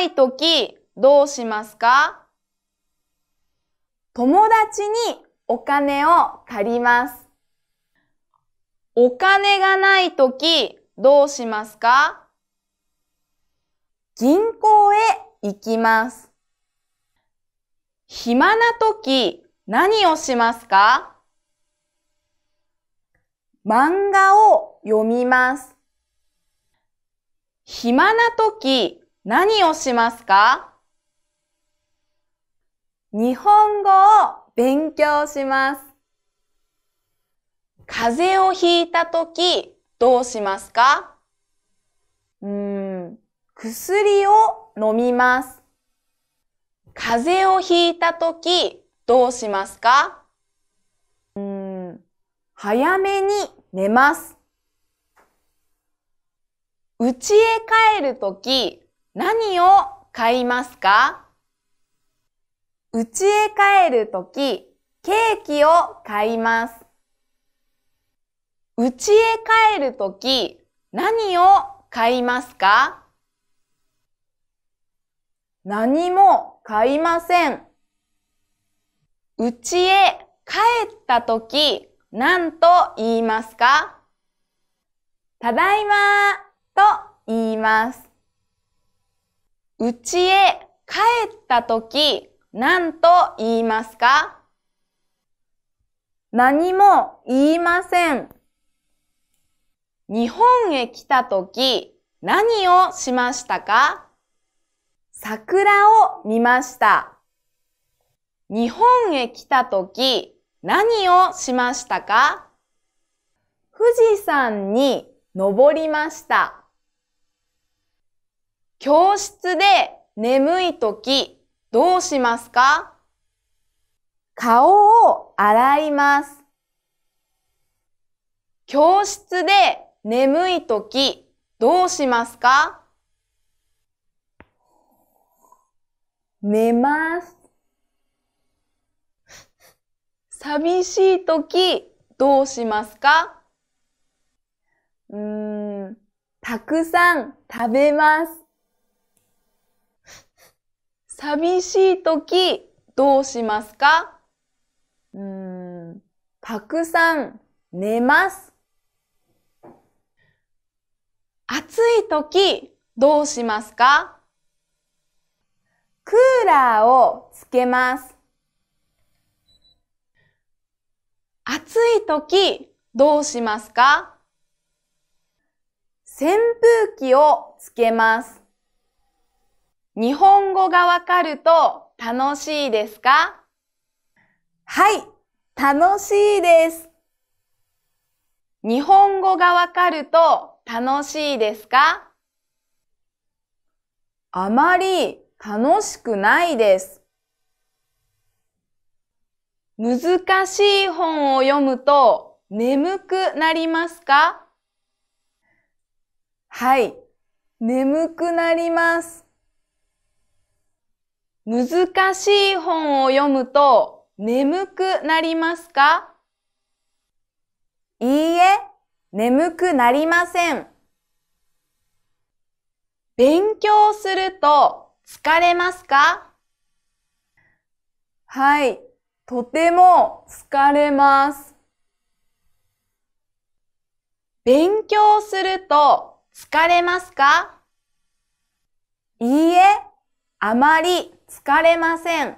ないとき、どうしますか友達にお金を借ります。お金がないとき、どうしますか銀行へ行きます。暇なとき、何をしますか漫画を読みます。暇なとき、何をしますか日本語を勉強します。風邪をひいたとき、どうしますかうん、薬を飲みます。風邪をひいたとき、どうしますかうん、早めに寝ます。家へ帰るとき、何を買いますか家へ帰るとき、ケーキを買います。家へ帰るとき、何を買いますか何も買いません。家へ帰ったとき、何と言いますかただいまと言います。家へ帰ったとき、何と言いますか何も言いません。日本へ来たとき、何をしましたか桜を見ました。日本へ来たとき、何をしましたか富士山に登りました。教室で眠いとき、どうしますか顔を洗います。教室で眠いとき、どうしますか寝ます。寂しいとき、どうしますかうん、たくさん食べます。寂しい時、どうしますかうん、たくさん寝ます。暑い時、どうしますかクーラーをつけます。暑い時、どうしますか扇風機をつけます。日本語がわかると楽しいですかはい、楽しいです。日本語がわかると楽しいですかあまり楽しくないです。難しい本を読むと眠くなりますかはい、眠くなります。難しい本を読むと眠くなりますかいいえ、眠くなりません。勉強すると疲れますかはい、とても疲れます。勉強すると疲れますかいいえ、あまり疲れません。